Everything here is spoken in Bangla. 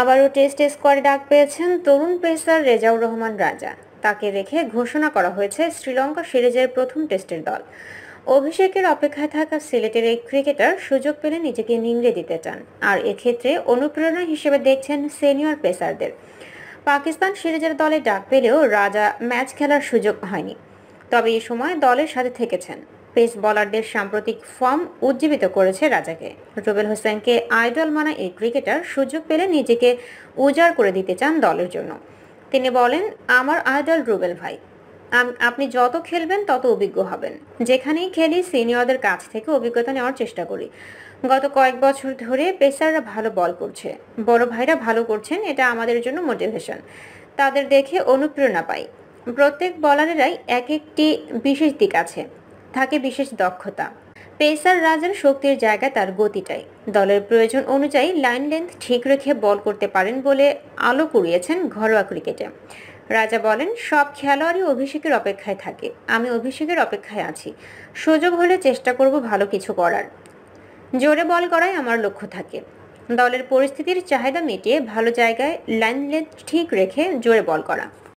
আবারও টেস্ট স্কোয়াডে ডাক পেয়েছেন তরুণ পেসার রেজাউর রহমান রাজা তাকে রেখে ঘোষণা করা হয়েছে শ্রীলঙ্কা সিরিজের প্রথম টেস্টের দল অভিষেকের অপেক্ষায় থাকা সিলেটের এই ক্রিকেটার সুযোগ পেলে নিজেকে নিংড়ে দিতে চান আর এক্ষেত্রে অনুপ্রেরণা হিসেবে দেখছেন সিনিয়র পেসারদের পাকিস্তান সিরিজের দলে ডাক পেলেও রাজা ম্যাচ খেলার সুযোগ হয়নি তবে এই সময় দলের সাথে থেকেছেন পেস বলারদের সাম্প্রতিক ফর্ম উজ্জীবিত করেছে রাজাকে রুবেল হোসেনকে আইডল মানা এই ক্রিকেটার সুযোগ পেলে নিজেকে উজাড় করে দিতে চান দলের জন্য তিনি বলেন আমার আইডল রুবেল ভাই আপনি যত খেলবেন তত অভিজ্ঞ হবেন যেখানেই খেলি সিনিয়রদের কাছ থেকে অভিজ্ঞতা নেওয়ার চেষ্টা করি গত কয়েক বছর ধরে পেসাররা ভালো বল করছে বড় ভাইরা ভালো করছেন এটা আমাদের জন্য মোটিভেশন তাদের দেখে অনুপ্রেরণা পাই প্রত্যেক বলারেরাই এক একটি বিশেষ দিক আছে থাকে বিশেষ দক্ষতা পেসার রাজার শক্তির জায়গা তার গতিটাই দলের প্রয়োজন অনুযায়ী লাইন লেন্থ ঠিক রেখে বল করতে পারেন বলে আলো কুড়িয়েছেন ঘরোয়া ক্রিকেটে রাজা বলেন সব খেলোয়াড়ই অভিষেকের অপেক্ষায় থাকে আমি অভিষেকের অপেক্ষায় আছি সুযোগ হলে চেষ্টা করব ভালো কিছু করার জোরে বল করাই আমার লক্ষ্য থাকে দলের পরিস্থিতির চাহিদা মিটিয়ে ভালো জায়গায় লাইন লেন্থ ঠিক রেখে জোরে বল করা